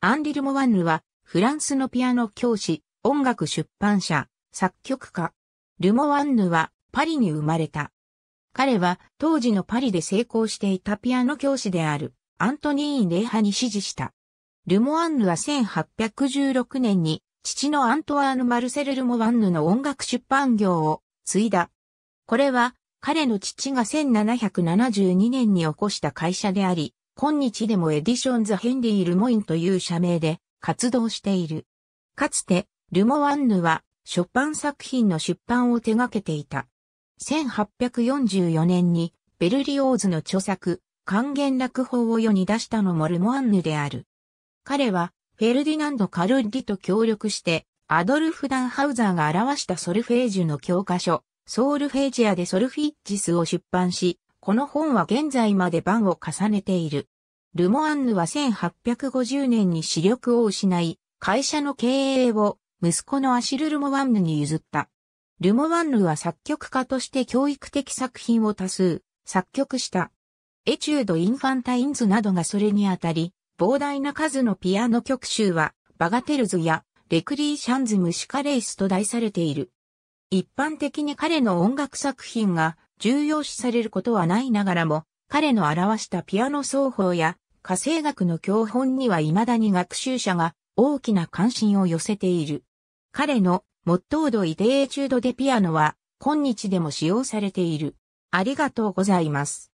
アンリル・モワンヌは、フランスのピアノ教師、音楽出版社、作曲家。ル・モワンヌは、パリに生まれた。彼は、当時のパリで成功していたピアノ教師である、アントニーン・レイハに支持した。ル・モワンヌは1816年に、父のアントワーヌ・マルセル・ル・モワンヌの音楽出版業を継いだ。これは、彼の父が1772年に起こした会社であり、今日でもエディションズ・ヘンリー・ルモインという社名で活動している。かつて、ルモワンヌは、出版作品の出版を手掛けていた。1844年に、ベルリオーズの著作、還元落法を世に出したのもルモワンヌである。彼は、フェルディナンド・カルッリと協力して、アドルフ・ダンハウザーが表したソルフェージュの教科書、ソールフェージアでソルフィッジスを出版し、この本は現在まで版を重ねている。ルモアンヌは1850年に視力を失い、会社の経営を息子のアシル・ルモワンヌに譲った。ルモワンヌは作曲家として教育的作品を多数作曲した。エチュード・インファンタインズなどがそれにあたり、膨大な数のピアノ曲集は、バガテルズやレクリーシャンズ・ムシカレイスと題されている。一般的に彼の音楽作品が重要視されることはないながらも、彼の表したピアノ奏法や、火星学の教本には未だに学習者が大きな関心を寄せている。彼の、モットードイデーチュードでピアノは、今日でも使用されている。ありがとうございます。